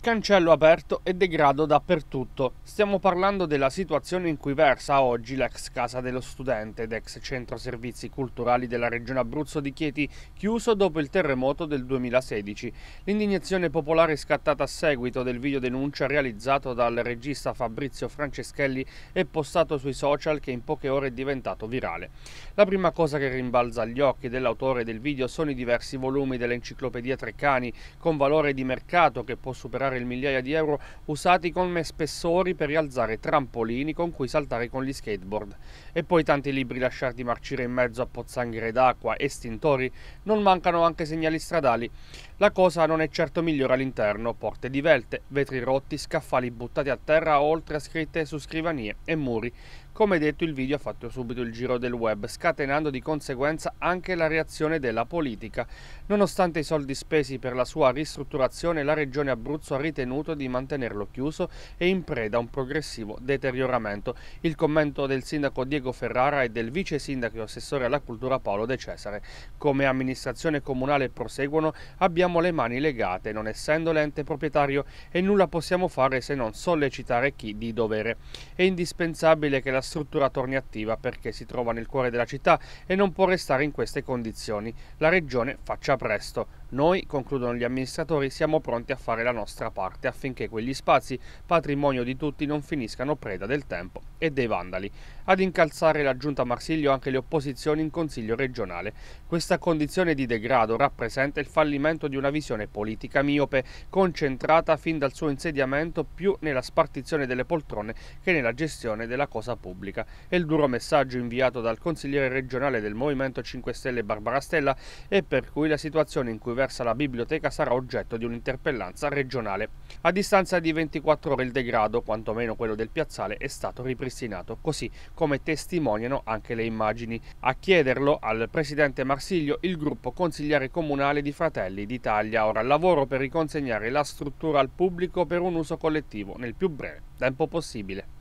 Cancello aperto e degrado dappertutto. Stiamo parlando della situazione in cui versa oggi l'ex Casa dello Studente ed ex Centro Servizi Culturali della Regione Abruzzo di Chieti, chiuso dopo il terremoto del 2016. L'indignazione popolare scattata a seguito del video denuncia realizzato dal regista Fabrizio Franceschelli e postato sui social che in poche ore è diventato virale. La prima cosa che rimbalza agli occhi dell'autore del video sono i diversi volumi dell'enciclopedia Treccani, con valore di mercato che può superare comprare il migliaia di euro usati come spessori per rialzare trampolini con cui saltare con gli skateboard. E poi tanti libri lasciati marcire in mezzo a pozzanghere d'acqua, estintori, non mancano anche segnali stradali. La cosa non è certo migliore all'interno, porte divelte, vetri rotti, scaffali buttati a terra oltre a scritte su scrivanie e muri. Come detto il video ha fatto subito il giro del web, scatenando di conseguenza anche la reazione della politica. Nonostante i soldi spesi per la sua ristrutturazione, la regione Abruzzo ha ritenuto di mantenerlo chiuso e in preda a un progressivo deterioramento. Il commento del sindaco Diego Ferrara e del vice sindaco e assessore alla cultura Paolo De Cesare. Come amministrazione comunale proseguono, abbiamo abbiamo le mani legate, non essendo l'ente proprietario e nulla possiamo fare se non sollecitare chi di dovere. È indispensabile che la struttura torni attiva perché si trova nel cuore della città e non può restare in queste condizioni. La regione faccia presto. Noi, concludono gli amministratori, siamo pronti a fare la nostra parte affinché quegli spazi, patrimonio di tutti, non finiscano preda del tempo e dei vandali. Ad incalzare la giunta Marsiglio anche le opposizioni in Consiglio regionale. Questa condizione di degrado rappresenta il fallimento di una visione politica miope, concentrata fin dal suo insediamento più nella spartizione delle poltrone che nella gestione della cosa pubblica. E il duro messaggio inviato dal consigliere regionale del Movimento 5 Stelle Barbara Stella è per cui la situazione in cui versa la biblioteca sarà oggetto di un'interpellanza regionale. A distanza di 24 ore il degrado, quantomeno quello del piazzale, è stato ripristinato, così come testimoniano anche le immagini. A chiederlo al presidente Marsiglio il gruppo consigliere comunale di Fratelli d'Italia, ora al lavoro per riconsegnare la struttura al pubblico per un uso collettivo nel più breve tempo possibile.